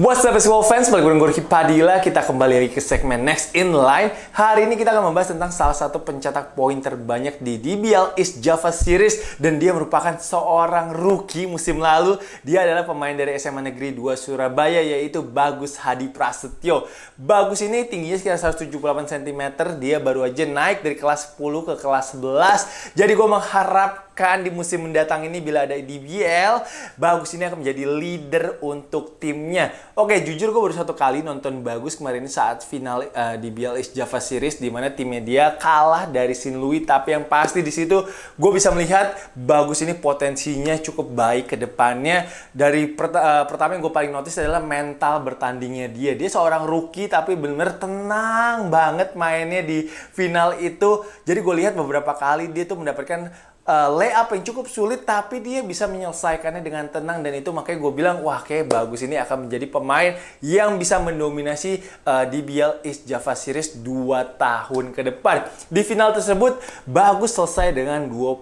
What's up basketball fans, balik gue Gorky Padilla Kita kembali lagi ke segmen Next In Line Hari ini kita akan membahas tentang salah satu pencetak poin terbanyak di DBL East Java Series Dan dia merupakan seorang rookie musim lalu Dia adalah pemain dari SMA Negeri 2 Surabaya Yaitu Bagus Hadi Prasetyo Bagus ini tingginya sekitar 178 cm Dia baru aja naik dari kelas 10 ke kelas 11 Jadi gue mengharap diharapkan di musim mendatang ini bila ada DBL, Bagus ini akan menjadi leader untuk timnya. Oke, jujur gue baru satu kali nonton Bagus kemarin saat final uh, eh, DBL East Java Series di mana timnya dia kalah dari Sin Louis, tapi yang pasti di situ gue bisa melihat Bagus ini potensinya cukup baik ke depannya. Dari pert uh, eh, pertama yang gue paling notice adalah mental bertandingnya dia. Dia seorang rookie tapi bener tenang banget mainnya di final itu. Jadi gue lihat beberapa kali dia tuh mendapatkan uh, eh, layup yang cukup sulit tapi dia bisa menyelesaikannya dengan tenang dan itu makanya gue bilang wah kayak bagus ini akan menjadi pemain yang bisa mendominasi uh, eh, DBL East Java Series 2 tahun ke depan. Di final tersebut bagus selesai dengan 21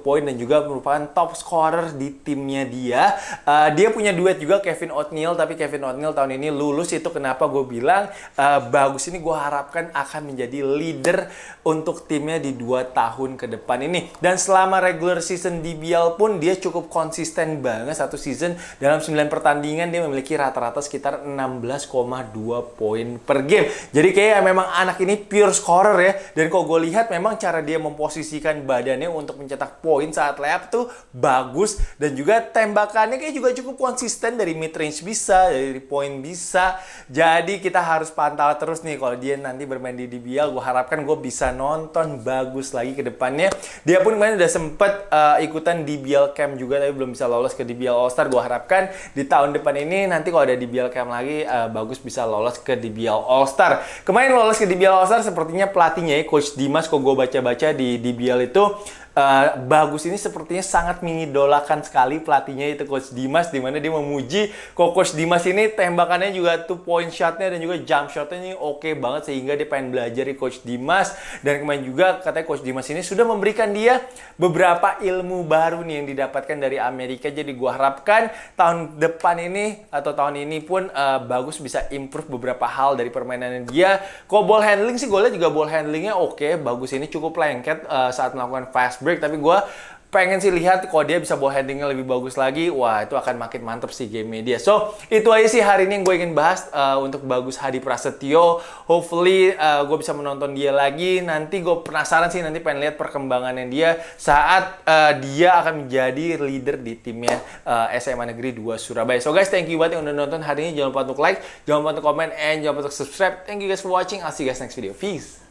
poin dan juga merupakan top scorer di timnya dia. Uh, dia punya duet juga Kevin O'Neill tapi Kevin O'Neill tahun ini lulus itu kenapa gue bilang uh, bagus ini gue harapkan akan menjadi leader untuk timnya di 2 tahun ke depan ini. Dan setelah selama regular season di DBL pun dia cukup konsisten banget satu season dalam 9 pertandingan dia memiliki rata-rata sekitar 16,2 poin per game. Jadi kayak ya, memang anak ini pure scorer ya. Dan kalau gue lihat memang cara dia memposisikan badannya untuk mencetak poin saat layup tuh bagus dan juga tembakannya kayak juga cukup konsisten dari mid range bisa, dari poin bisa. Jadi kita harus pantau terus nih kalau dia nanti bermain di DBL. Gue harapkan gue bisa nonton bagus lagi ke depannya. Dia pun kemarin udah udah sempet uh, ikutan DBL Camp juga tapi belum bisa lolos ke DBL All Star. Gue harapkan di tahun depan ini nanti kalau ada DBL Camp lagi uh, bagus bisa lolos ke DBL All Star. Kemarin lolos ke DBL All Star sepertinya pelatihnya ya, Coach Dimas kok gue baca-baca di DBL itu Eh, bagus ini sepertinya sangat mengidolakan sekali pelatihnya itu coach Dimas di mana dia memuji kok coach Dimas ini tembakannya juga tuh point shotnya dan juga jump shotnya ini oke okay banget sehingga dia pengen belajar di coach Dimas dan kemarin juga katanya coach Dimas ini sudah memberikan dia beberapa ilmu baru nih yang didapatkan dari Amerika jadi gua harapkan tahun depan ini atau tahun ini pun uh, bagus bisa improve beberapa hal dari permainan dia kok ball handling sih gue lihat juga ball handlingnya oke okay, bagus ini cukup lengket uh, saat melakukan fast break break tapi gue pengen sih lihat kalau dia bisa bawa headingnya lebih bagus lagi, wah itu akan makin mantep sih game media. So itu aja sih hari ini yang gue ingin bahas uh, untuk Bagus Hadi Prasetyo. Hopefully uh, eh, gue bisa menonton dia lagi. Nanti gue penasaran sih nanti pengen lihat perkembangannya dia saat uh, dia akan menjadi leader di timnya uh, SMA Negeri 2 Surabaya. So guys thank you banget yang udah nonton hari ini. Jangan lupa untuk like, jangan lupa untuk komen, and jangan lupa untuk subscribe. Thank you guys for watching. I'll see you guys next video. Peace.